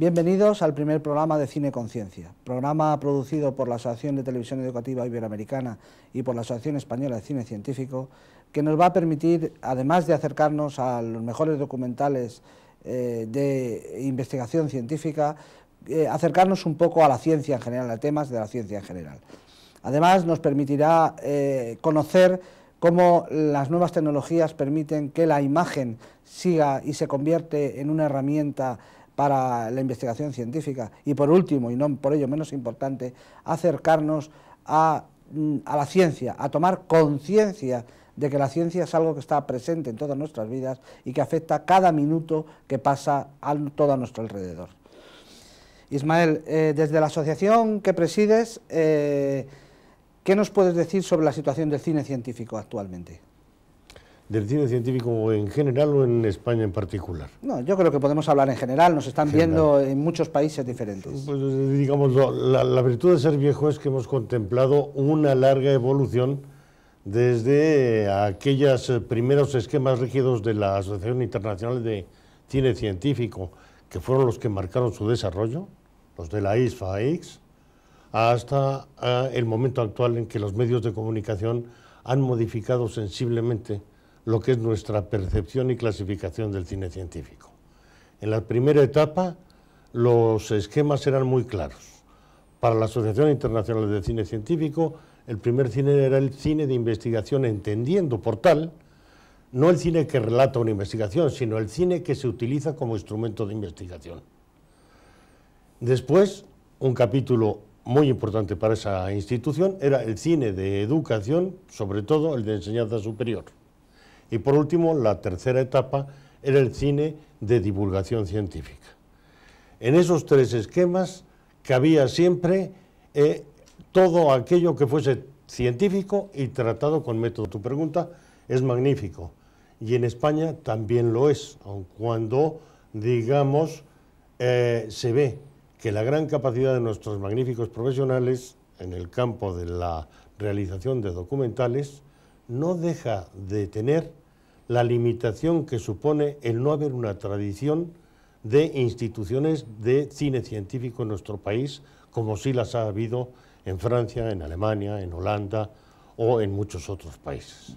Bienvenidos al primer programa de Cine Conciencia, programa producido por la Asociación de Televisión Educativa Iberoamericana y por la Asociación Española de Cine Científico, que nos va a permitir, además de acercarnos a los mejores documentales eh, de investigación científica, eh, acercarnos un poco a la ciencia en general, a temas de la ciencia en general. Además, nos permitirá eh, conocer cómo las nuevas tecnologías permiten que la imagen siga y se convierte en una herramienta para la investigación científica. Y por último, y no por ello menos importante, acercarnos mm, a, la ciencia, a tomar conciencia de que la ciencia es algo que está presente en todas nuestras vidas y que afecta cada minuto que pasa a todo nuestro alrededor. Ismael, eh, desde la asociación que presides, eh, ¿qué nos puedes decir sobre la situación del cine científico actualmente? del cine científico en general o en España en particular? No, yo creo que podemos hablar en general, nos están viendo en muchos países diferentes. Pues, eh, digamos, la, la, virtud de ser viejo es que hemos contemplado una larga evolución desde eh, aquellos eh, primeros esquemas rígidos de la Asociación Internacional de Cine Científico, que fueron los que marcaron su desarrollo, los de la isfa hasta ah, el momento actual en que los medios de comunicación han modificado sensiblemente lo que es nuestra percepción y clasificación del cine científico. En la primera etapa los esquemas eran muy claros. Para la Asociación Internacional del Cine Científico, el primer cine era el cine de investigación, entendiendo por tal, no el cine que relata una investigación, sino el cine que se utiliza como instrumento de investigación. Después, un capítulo muy importante para esa institución era el cine de educación, sobre todo el de enseñanza superior. Y por último, la tercera etapa era el cine de divulgación científica. En esos tres esquemas cabía siempre eh, todo aquello que fuese científico y tratado con método. Tu pregunta es magnífico y en España también lo es, aun cuando, digamos, eh, se ve que la gran capacidad de nuestros magníficos profesionales en el campo de la realización de documentales no deja de tener la limitación que supone el no haber una tradición de instituciones de cine científico en nuestro país, como sí las ha habido en Francia, en Alemania, en Holanda o en muchos otros países.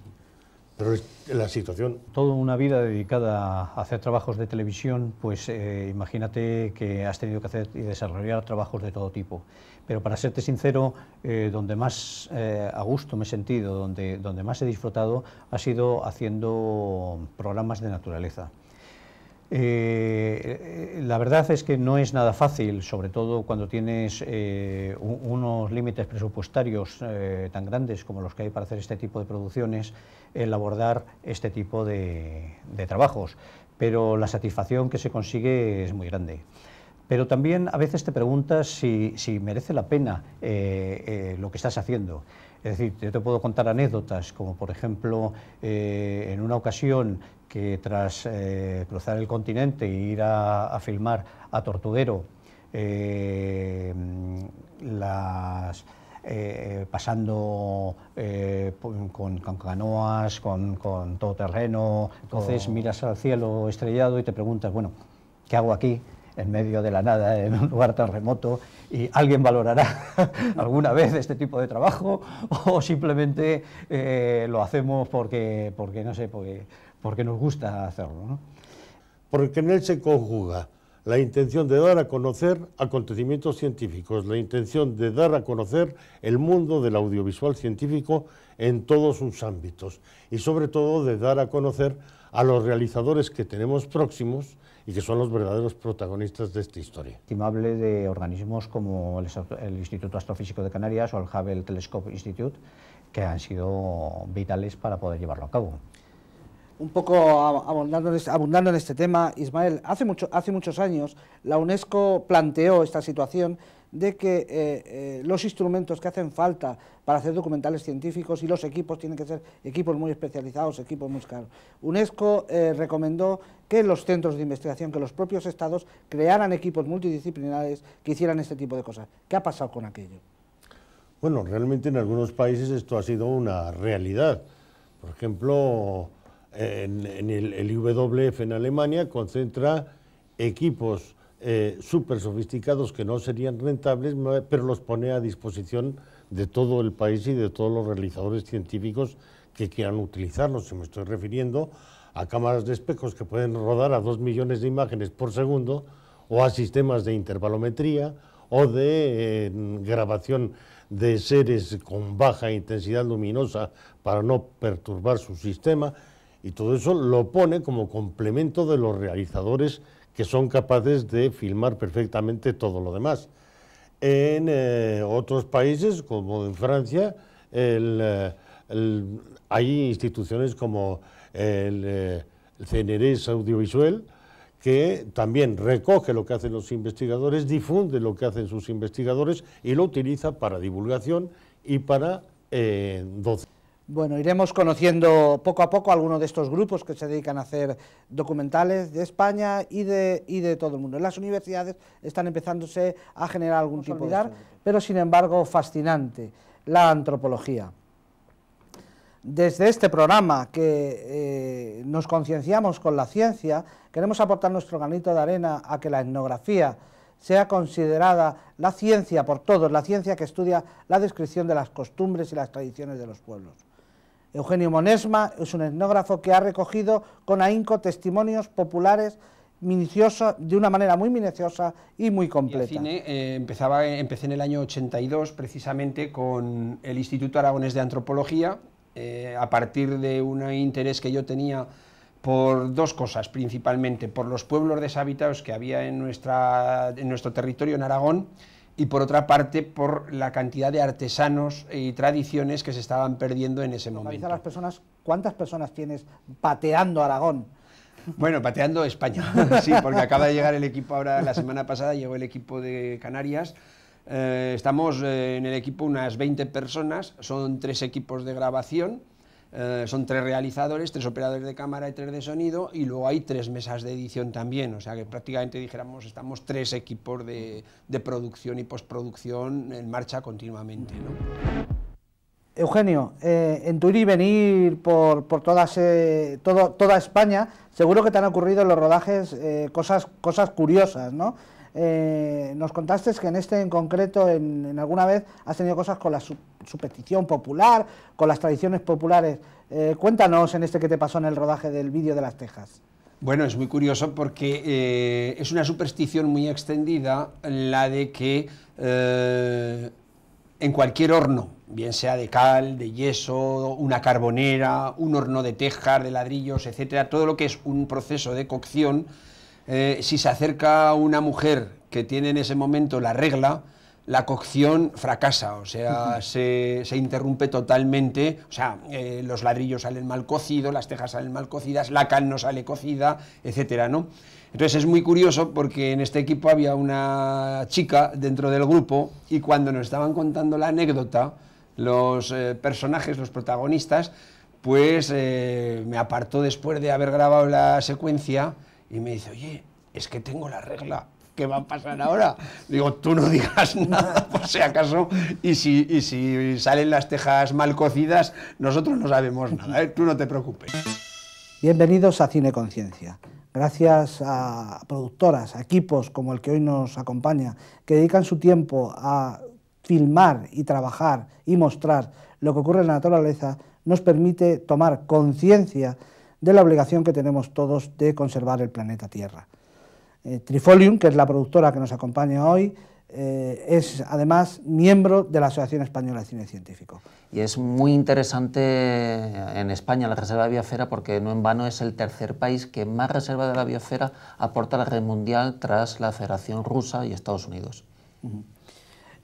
Pero la situación... Toda una vida dedicada a hacer trabajos de televisión, pues eh, imagínate que has tenido que hacer y desarrollar trabajos de todo tipo. Pero para serte sincero, eh, donde más eh, a gusto me he sentido, donde, más he disfrutado, ha sido haciendo programas de naturaleza. Eh, la verdad es que no es nada fácil, sobre todo cuando tienes unos límites presupuestarios tan grandes como los que hay para hacer este tipo de producciones, el abordar este tipo de trabajos. Pero la satisfacción que se consigue es muy grande. Pero también a veces te preguntas si, merece la pena eh, eh, lo que estás haciendo. Es decir, yo te puedo contar anécdotas, como por ejemplo, eh, en una ocasión que tras cruzar el continente e ir a, filmar a Tortuguero, pasando con, canoas, con, todo terreno. Entonces oh. miras al cielo estrellado y te preguntas, bueno, ¿qué hago aquí? en medio de la nada, en un lugar tan remoto, y alguien valorará alguna vez este tipo de trabajo o simplemente eh, lo hacemos porque, no sé, porque, porque nos gusta hacerlo. Porque en él se conjuga la intención de dar a conocer acontecimientos científicos, la intención de dar a conocer el mundo del audiovisual científico en todos sus ámbitos y sobre todo de dar a conocer a los realizadores que tenemos próximos y que son los verdaderos protagonistas de esta historia. Estimable de organismos como el Instituto Astrofísico de Canarias o el Hubble Telescope Institute, que han sido vitales para poder llevarlo a cabo. Un poco abundando, abundando en este tema, Ismael, hace, mucho, hace muchos años la UNESCO planteó esta situación de que eh, eh, los instrumentos que hacen falta para hacer documentales científicos y los equipos tienen que ser equipos muy especializados, equipos muy caros. UNESCO eh, recomendó que los centros de investigación, que los propios estados crearan equipos multidisciplinares que hicieran este tipo de cosas. ¿Qué ha pasado con aquello? Bueno, realmente en algunos países esto ha sido una realidad. Por ejemplo, en, el, el IWF en Alemania concentra equipos eh, super sofisticados que no serían rentables, pero los pone a disposición de todo el país y de todos los realizadores científicos que quieran utilizarlos. Si me estoy refiriendo a cámaras de espejos que pueden rodar a dos millones de imágenes por segundo, o a sistemas de intervalometría, o de grabación de seres con baja intensidad luminosa para no perturbar su sistema, y todo eso lo pone como complemento de los realizadores que son capaces de filmar perfectamente todo lo demás. En eh, otros países, como en Francia, eh, hay instituciones como el, eh, el CNRS Audiovisual, que también recoge lo que hacen los investigadores, difunde lo que hacen sus investigadores y lo utiliza para divulgación y para eh, docencia. Bueno, iremos conociendo poco a poco algunos de estos grupos que se dedican a hacer documentales de España y de, todo el mundo. las universidades están empezándose a generar algún tipo de este pero sin embargo fascinante, la antropología. Desde este programa que eh, nos concienciamos con la ciencia, queremos aportar nuestro granito de arena a que la etnografía sea considerada la ciencia por todos, la ciencia que estudia la descripción de las costumbres y las tradiciones de los pueblos. Eugenio Monesma es un etnógrafo que ha recogido con ahínco testimonios populares minucioso de una manera muy minuciosa y muy completa. el cine, eh, empezaba, empecé en el año 82 precisamente con el Instituto Aragones de Antropología, eh, a partir de un interés que yo tenía por dos cosas principalmente, por los pueblos deshabitados que había en, nuestra, en nuestro territorio en Aragón, y por otra parte por la cantidad de artesanos y tradiciones que se estaban perdiendo en ese momento. ¿Cuántas personas tienes pateando Aragón? Bueno, pateando España, sí, porque acaba de llegar el equipo ahora, la semana pasada llegó el equipo de Canarias. Eh, estamos eh, en el equipo unas 20 personas, son tres equipos de grabación eh, son tres realizadores, tres operadores de cámara y tres de sonido, y luego hay tres mesas de edición también, o sea que prácticamente dijéramos estamos tres equipos de, producción y postproducción en marcha continuamente. Eugenio, eh, en tu ir y venir por, eh, toda España, seguro que te han ocurrido en los rodajes cosas, cosas curiosas, ¿no? Eh, nos contaste que en este en concreto, en, alguna vez, has tenido cosas con la superstición popular, con las tradiciones populares. Eh, cuéntanos en este que te pasó en el rodaje del vídeo de las Tejas. Bueno, es muy curioso porque eh, es una superstición muy extendida la de que en cualquier horno, bien sea de cal, de yeso, una carbonera, un horno de tejas, de ladrillos, etcétera, todo lo que es un proceso de cocción, eh, si se acerca una mujer que tiene en ese momento la regla, la cocción fracasa, o sea, se, interrumpe totalmente, o sea, eh, los ladrillos salen mal cocidos, las tejas salen mal cocidas, la cal no sale cocida, etcétera, ¿no? Entonces es muy curioso porque en este equipo había una chica dentro del grupo y cuando nos estaban contando la anécdota, los eh, personajes, los protagonistas, pues me apartó después de haber grabado la secuencia y me dice, oye, es que tengo la regla. ¿Qué va a pasar ahora? Digo, tú no digas nada, por si acaso, y si, si salen las tejas mal cocidas, nosotros no sabemos nada, ¿eh? tú no te preocupes. Bienvenidos a Cine Conciencia. Gracias a productoras, a equipos como el que hoy nos acompaña, que dedican su tiempo a filmar y trabajar y mostrar lo que ocurre en la naturaleza, nos permite tomar conciencia de la obligación que tenemos todos de conservar el planeta Tierra. Eh, Trifolium, que es la productora que nos acompaña hoy, eh, es además miembro de la Asociación Española de Cine Científico. Y es muy interesante en España la reserva de la biosfera porque no en vano es el tercer país que más reserva de la biosfera aporta a la red mundial tras la Federación Rusa y Estados Unidos.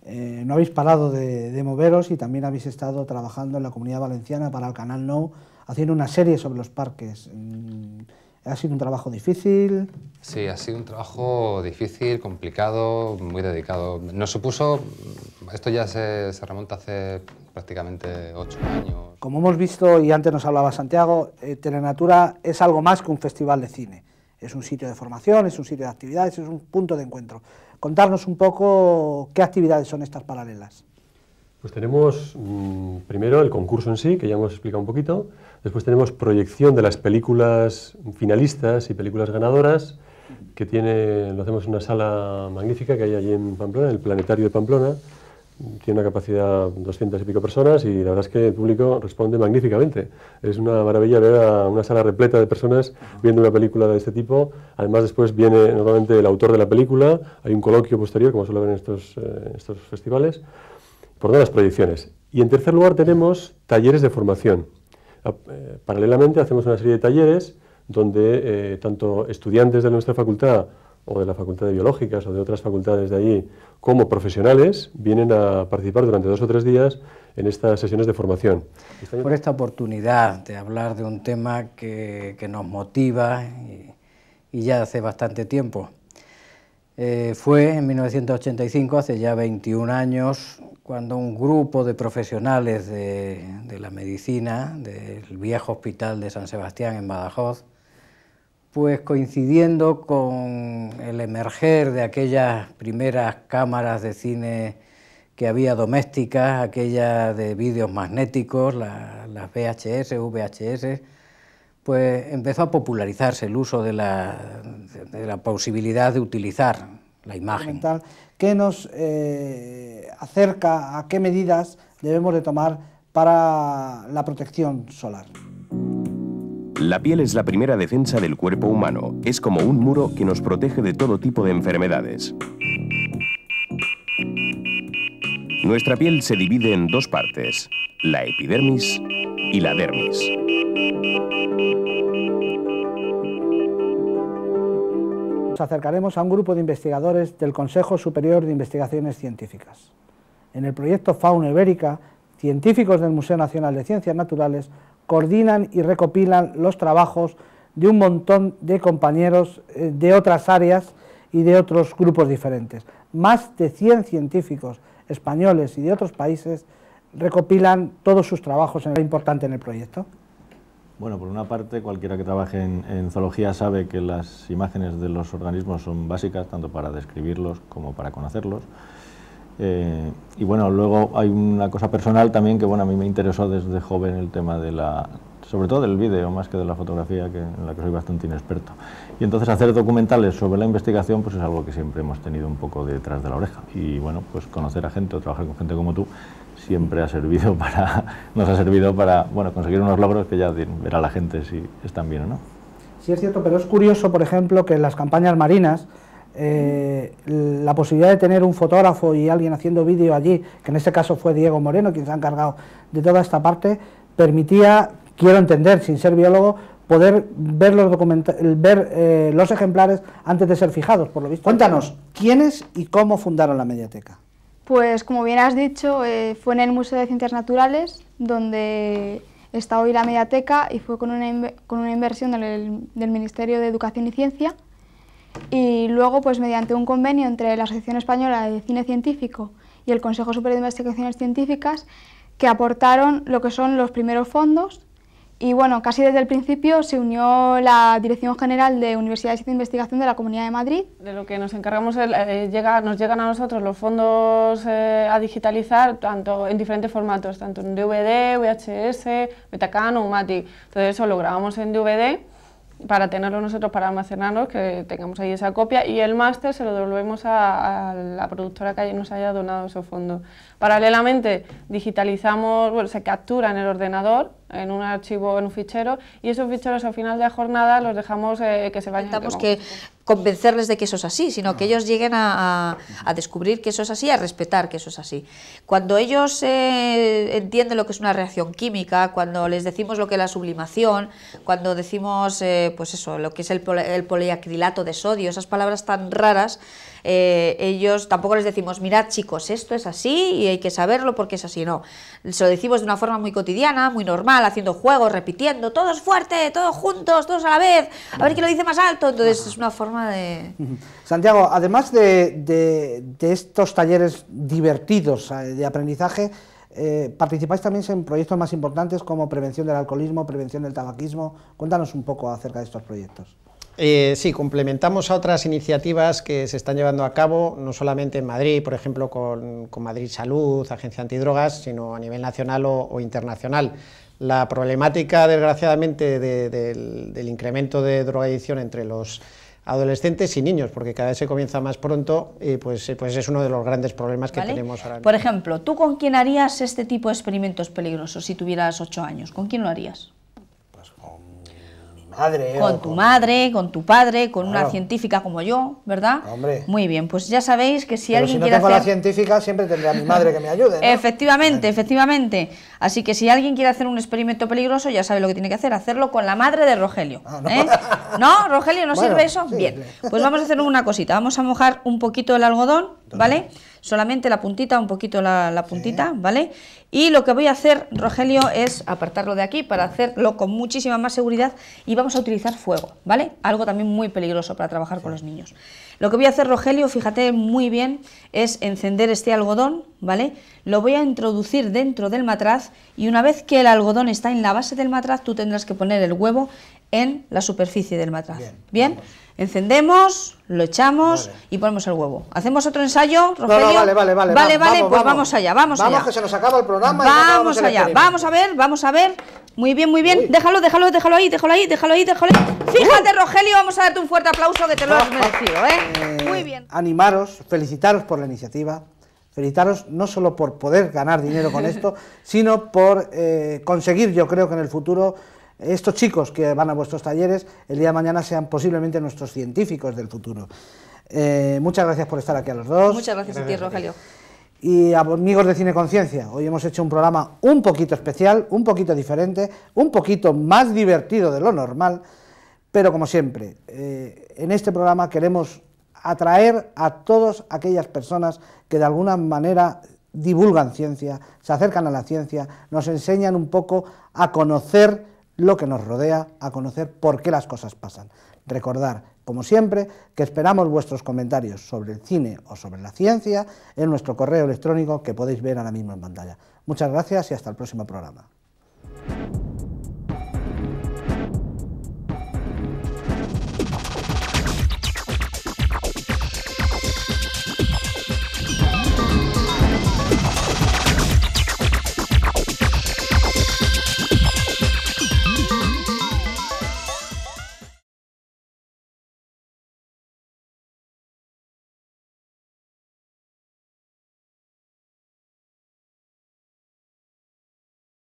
Eh, no habéis parado de, de moveros y también habéis estado trabajando en la Comunidad Valenciana para el Canal Now, haciendo una serie sobre los parques. Mm, ¿Ha sido un trabajo difícil? Sí, ha sido un trabajo difícil, complicado, muy dedicado. Nos supuso, esto ya se, se remonta hace prácticamente ocho años. Como hemos visto y antes nos hablaba Santiago, eh, Telenatura es algo más que un festival de cine. Es un sitio de formación, es un sitio de actividades, es un punto de encuentro. Contarnos un poco qué actividades son estas paralelas. Pues tenemos mm, primero el concurso en sí, que ya hemos explicado un poquito. Después tenemos proyección de las películas finalistas y películas ganadoras, que tiene, lo hacemos en una sala magnífica que hay allí en Pamplona, el Planetario de Pamplona. Tiene una capacidad de 200 y pico personas y la verdad es que el público responde magníficamente. Es una maravilla ver a una sala repleta de personas viendo una película de este tipo. Además, después viene normalmente el autor de la película, hay un coloquio posterior, como suele haber en estos eh, festivales por todas las proyecciones. Y en tercer lugar tenemos talleres de formación. Ah, eh, paralelamente hacemos una serie de talleres donde eh, tanto estudiantes de nuestra facultad o de la Facultad de Biológicas o de otras facultades de allí, como profesionales, vienen a participar durante dos o tres días en estas sesiones de formación. Este por esta oportunidad de hablar de un tema que, nos motiva y ya hace bastante tiempo eh, fue en 1985, hace ya 21 años, cuando un grupo de profesionales de, la medicina del viejo hospital de San Sebastián en Badajoz, pues coincidiendo con el emerger de aquellas primeras cámaras de cine que había domésticas, aquellas de vídeos magnéticos, las VHS, VHS, pues empezó a popularizarse el uso de la, posibilidad de utilizar la imagen. ¿Qué nos eh, acerca a qué medidas debemos de tomar para la protección solar? La piel es la primera defensa del cuerpo humano. Es como un muro que nos protege de todo tipo de enfermedades. Nuestra piel se divide en dos partes, la epidermis y la dermis. acercaremos a un grupo de investigadores del Consejo Superior de Investigaciones Científicas. En el proyecto Fauna Ibérica, científicos del Museo Nacional de Ciencias Naturales coordinan y recopilan los trabajos de un montón de compañeros eh, de otras áreas y de otros grupos diferentes. Más de 100 científicos españoles y de otros países recopilan todos sus trabajos en importante en el proyecto. Bueno, por una parte, cualquiera que trabaje en, zoología sabe que las imágenes de los organismos son básicas, tanto para describirlos como para conocerlos. Eh, y bueno, luego hay una cosa personal también que bueno, a mí me interesó desde joven el tema de la, sobre todo del vídeo, más que de la fotografía, que, en la que soy bastante inexperto. Y entonces hacer documentales sobre la investigación pues es algo que siempre hemos tenido un poco detrás de la oreja. Y bueno, pues conocer a gente o trabajar con gente como tú siempre ha servido para, nos ha servido para bueno, conseguir unos logros que ya verá la gente si están bien o no. Sí, es cierto, pero es curioso, por ejemplo, que en las campañas marinas, eh, la posibilidad de tener un fotógrafo y alguien haciendo vídeo allí, que en este caso fue Diego Moreno quien se ha encargado de toda esta parte, permitía, quiero entender, sin ser biólogo, poder ver los, ver, eh, los ejemplares antes de ser fijados, por lo visto. Cuéntanos, ¿quiénes y cómo fundaron la mediateca? Pues como bien has dicho, eh, fue en el Museo de Ciencias Naturales, donde está hoy la mediateca y fue con una, inversión del, del, Ministerio de Educación y Ciencia y luego pues mediante un convenio entre la Asociación Española de Cine Científico y el Consejo Superior de Investigaciones Científicas que aportaron lo que son los primeros fondos y bueno, casi desde el principio se unió la Dirección General de Universidades y de Investigación de la Comunidad de Madrid. De lo que nos encargamos, es eh, llega, nos llegan a nosotros los fondos eh, a digitalizar tanto en diferentes formatos, tanto en DVD, VHS, Betacam o Mati. Entonces eso lo grabamos en DVD para tenerlo nosotros, para almacenarnos, que tengamos ahí esa copia y el máster se lo devolvemos a, a la productora que nos haya donado esos fondos. Paralelamente digitalizamos, bueno, se captura en el ordenador en un archivo, en un fichero, y esos ficheros al final de la jornada los dejamos eh, que se vayan. Intentamos que convencerles de que eso es así, sino que ah. ellos lleguen a, a, descubrir que eso es así, a respetar que eso es así. Cuando ellos eh, entienden lo que es una reacción química, cuando les decimos lo que es la sublimación, cuando decimos, eh, pues eso, lo que es el, el poliacrilato de sodio, esas palabras tan raras eh, ellos tampoco les decimos, mirad chicos, esto es así y hay que saberlo porque es así, no. Se lo decimos de una forma muy cotidiana, muy normal, haciendo juegos, repitiendo, todos fuerte, todos juntos, todos a la vez, a ver quién lo dice más alto. Entonces es una forma de... Santiago, además de, estos talleres divertidos eh, de aprendizaje, eh, participáis también en proyectos más importantes como prevención del alcoholismo, prevención del tabaquismo. Cuéntanos un poco acerca de estos proyectos. Eh, sí, complementamos a otras iniciativas que se están llevando a cabo, no solamente en Madrid, por ejemplo, con, Madrid Salud, Agencia Antidrogas, sino a nivel nacional o, internacional. La problemática, desgraciadamente, del, incremento de drogadicción entre los adolescentes y niños, porque cada vez se comienza más pronto, eh, pues, eh, pues, es uno de los grandes problemas que tenemos ahora Por ejemplo, ¿tú con quién harías este tipo de experimentos peligrosos si tuvieras ocho años? ¿Con quién lo harías? ¿eh? Con tu madre, con tu padre, con una científica como yo, ¿verdad? Muy bien, pues ya sabéis que si Pero alguien si tengo la científica siempre tendré a mi madre que me ayude. ¿no? Efectivamente, efectivamente. Así que si alguien quiere hacer un experimento peligroso, ya sabe lo que tiene que hacer, hacerlo con la madre de Rogelio. Ah, ¿eh? no. Rogelio, ¿no sirve eso? Bien, pues vamos a hacer una cosita, vamos a mojar un poquito el algodón, ¿vale? Solamente la puntita, un poquito la, puntita, ¿vale? Y lo que voy a hacer, Rogelio, es apartarlo de aquí para hacerlo con muchísima más seguridad y vamos a utilizar fuego, ¿vale? Algo también muy peligroso para trabajar con los niños. Lo que voy a hacer, Rogelio, fíjate muy bien, es encender este algodón, ¿vale? Lo voy a introducir dentro del matraz y una vez que el algodón está en la base del matraz, tú tendrás que poner el huevo en la superficie del matraz. Bien, encendemos, lo echamos y ponemos el huevo. ¿Hacemos otro ensayo, Rogelio? No, vale, vale, vale. Vale, vamos, pues vamos, vamos allá, vamos, que se nos acaba el programa. Vamos allá, vamos a ver, vamos a ver. Muy bien, muy bien. Déjalo, déjalo, déjalo ahí, déjalo ahí, déjalo ahí, déjalo ahí. Fíjate, Rogelio, vamos a darte un fuerte aplauso que te lo has merecido, ¿eh? Eh, muy bien. Animaros, felicitaros por la iniciativa felicitaros no solo por poder ganar dinero con esto, sino por eh, conseguir, yo creo que en el futuro, estos chicos que van a vuestros talleres el día de mañana sean posiblemente nuestros científicos del futuro. Eh, muchas gracias por estar aquí a los dos. Muchas gracias, a ti, Rogelio. Y amigos de Cine Conciencia, hoy hemos hecho un programa un poquito especial, un poquito diferente, un poquito más divertido de lo normal, pero como siempre, eh, en este programa queremos atraer a todas aquellas personas que de alguna manera divulgan ciencia, se acercan a la ciencia, nos enseñan un poco a conocer lo que nos rodea, a conocer por qué las cosas pasan. Recordar, como siempre, que esperamos vuestros comentarios sobre el cine o sobre la ciencia en nuestro correo electrónico que podéis ver ahora mismo en pantalla. Muchas gracias y hasta el próximo programa.